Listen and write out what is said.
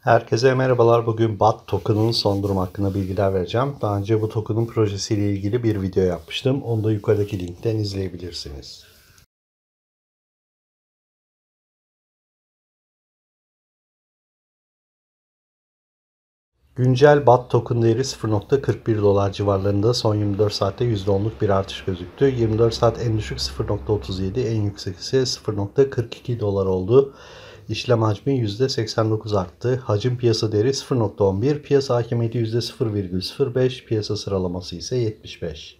Herkese merhabalar. Bugün BAT token'ın son durum hakkında bilgiler vereceğim. Daha önce bu token'ın projesiyle ilgili bir video yapmıştım. Onu da yukarıdaki linkten izleyebilirsiniz. Güncel BAT token değeri 0.41 dolar civarlarında son 24 saatte %10'luk bir artış gözüktü. 24 saat en düşük 0.37, en yüksek ise 0.42 dolar oldu. İşlem hacmi %89 arttı. Hacim piyasa değeri 0.11, piyasa hakimiyeti %0,05, piyasa sıralaması ise 75.